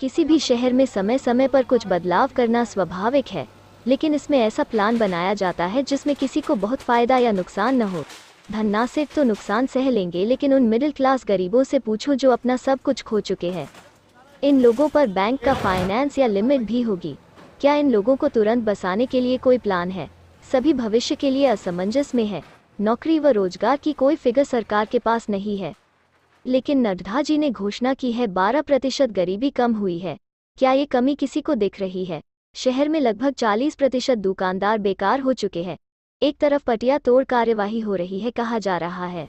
किसी भी शहर में समय समय पर कुछ बदलाव करना स्वाभाविक है लेकिन इसमें ऐसा प्लान बनाया जाता है जिसमें किसी को बहुत फ़ायदा या नुकसान न हो धन न सिर्फ तो नुकसान सह लेंगे लेकिन उन मिडिल क्लास गरीबों से पूछो जो अपना सब कुछ खो चुके हैं इन लोगों पर बैंक का फाइनेंस या लिमिट भी होगी क्या इन लोगों को तुरंत बसाने के लिए कोई प्लान है सभी भविष्य के लिए असमंजस में है नौकरी व रोजगार की कोई फिगर सरकार के पास नहीं है लेकिन नड्ढा जी ने घोषणा की है 12 प्रतिशत गरीबी कम हुई है क्या ये कमी किसी को दिख रही है शहर में लगभग 40 प्रतिशत दुकानदार बेकार हो चुके हैं एक तरफ पटिया तोड़ कार्यवाही हो रही है कहा जा रहा है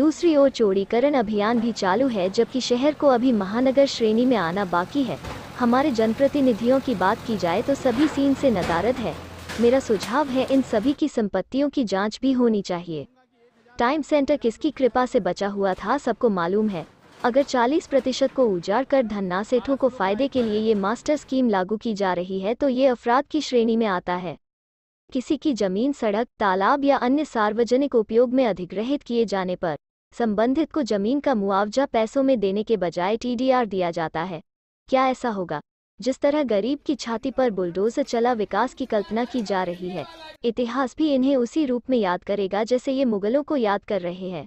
दूसरी ओर चोरीकरण अभियान भी चालू है जबकि शहर को अभी महानगर श्रेणी में आना बाकी है हमारे जनप्रतिनिधियों की बात की जाए तो सभी सीन से नदारद है मेरा सुझाव है इन सभी की संपत्तियों की जांच भी होनी चाहिए टाइम सेंटर किसकी कृपा से बचा हुआ था सबको मालूम है अगर 40 प्रतिशत को उजाड़ कर धन्ना सेठों को फायदे के लिए ये मास्टर स्कीम लागू की जा रही है तो ये अफराध की श्रेणी में आता है किसी की जमीन सड़क तालाब या अन्य सार्वजनिक उपयोग में अधिग्रहित किए जाने पर संबंधित को जमीन का मुआवजा पैसों में देने के बजाय टीडीआर दिया जाता है क्या ऐसा होगा जिस तरह गरीब की छाती पर बुलडोजर चला विकास की कल्पना की जा रही है इतिहास भी इन्हें उसी रूप में याद करेगा जैसे ये मुगलों को याद कर रहे हैं